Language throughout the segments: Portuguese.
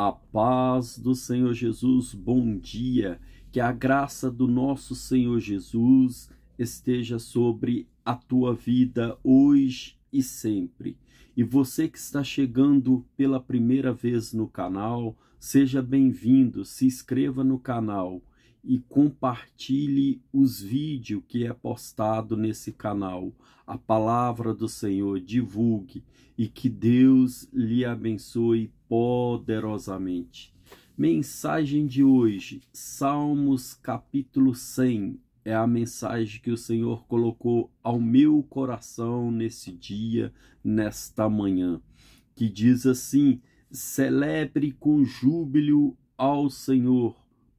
A paz do Senhor Jesus, bom dia. Que a graça do nosso Senhor Jesus esteja sobre a tua vida hoje e sempre. E você que está chegando pela primeira vez no canal, seja bem-vindo, se inscreva no canal e compartilhe os vídeos que é postado nesse canal. A palavra do Senhor divulgue e que Deus lhe abençoe poderosamente. Mensagem de hoje, Salmos capítulo 100, é a mensagem que o Senhor colocou ao meu coração nesse dia, nesta manhã, que diz assim: Celebre com júbilo ao Senhor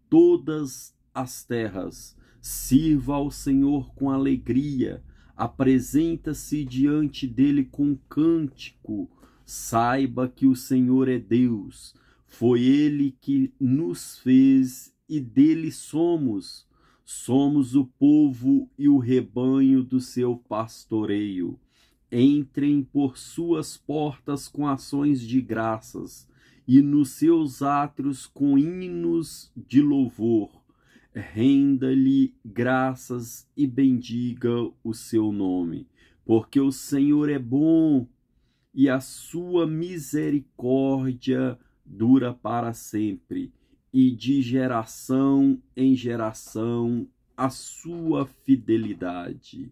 todas as terras. Sirva ao Senhor com alegria, apresenta-se diante dele com cântico. Saiba que o Senhor é Deus, foi ele que nos fez e dele somos. Somos o povo e o rebanho do seu pastoreio. Entrem por suas portas com ações de graças e nos seus átrios com hinos de louvor renda-lhe graças e bendiga o seu nome, porque o Senhor é bom e a sua misericórdia dura para sempre, e de geração em geração a sua fidelidade.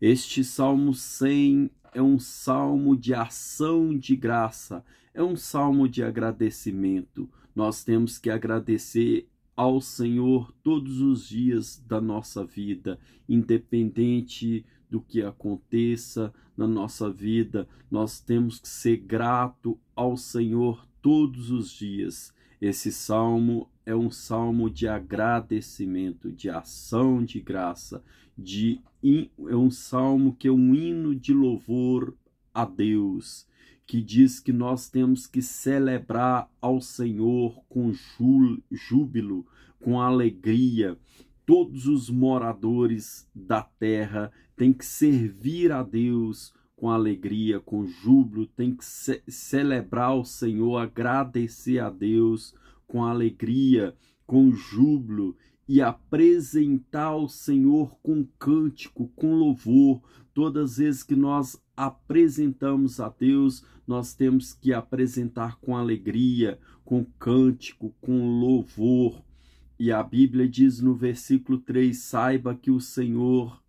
Este Salmo 100 é um salmo de ação de graça, é um salmo de agradecimento. Nós temos que agradecer ao Senhor todos os dias da nossa vida, independente do que aconteça na nossa vida, nós temos que ser grato ao Senhor todos os dias. Esse salmo é um salmo de agradecimento, de ação de graça, de é um salmo que é um hino de louvor a Deus que diz que nós temos que celebrar ao Senhor com júbilo, com alegria. Todos os moradores da terra têm que servir a Deus com alegria, com júbilo, tem que ce celebrar o Senhor, agradecer a Deus com alegria, com júbilo e apresentar o Senhor com cântico, com louvor. Todas as vezes que nós apresentamos a Deus, nós temos que apresentar com alegria, com cântico, com louvor. E a Bíblia diz no versículo 3: saiba que o Senhor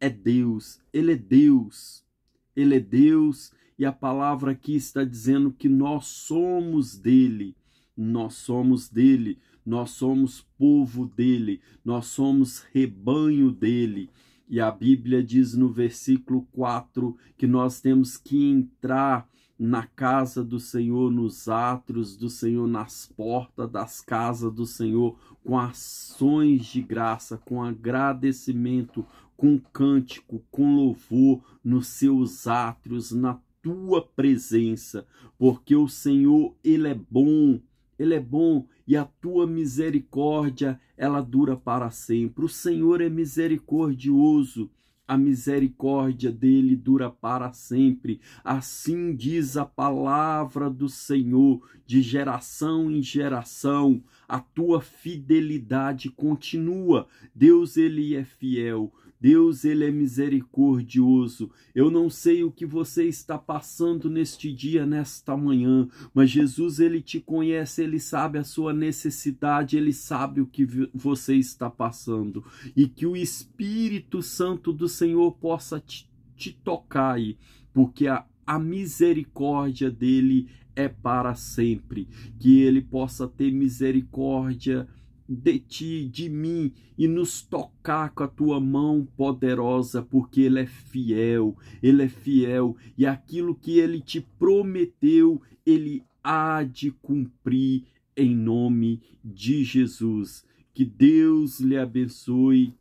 é Deus, Ele é Deus, Ele é Deus, e a palavra aqui está dizendo que nós somos dele, nós somos dele, nós somos povo dele, nós somos rebanho dele. E a Bíblia diz no versículo 4 que nós temos que entrar na casa do Senhor, nos átrios do Senhor, nas portas das casas do Senhor, com ações de graça, com agradecimento, com cântico, com louvor nos seus átrios, na tua presença, porque o Senhor, ele é bom, ele é bom e a tua misericórdia, ela dura para sempre. O Senhor é misericordioso. A misericórdia dele dura para sempre. Assim diz a palavra do Senhor, de geração em geração. A tua fidelidade continua. Deus ele é fiel. Deus, ele é misericordioso. Eu não sei o que você está passando neste dia, nesta manhã, mas Jesus, ele te conhece, ele sabe a sua necessidade, ele sabe o que você está passando. E que o Espírito Santo do Senhor possa te, te tocar aí, porque a, a misericórdia dele é para sempre. Que ele possa ter misericórdia de ti, de mim e nos tocar com a tua mão poderosa, porque ele é fiel, ele é fiel e aquilo que ele te prometeu, ele há de cumprir em nome de Jesus. Que Deus lhe abençoe.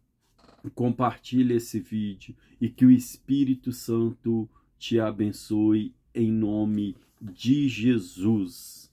Compartilhe esse vídeo e que o Espírito Santo te abençoe em nome de Jesus.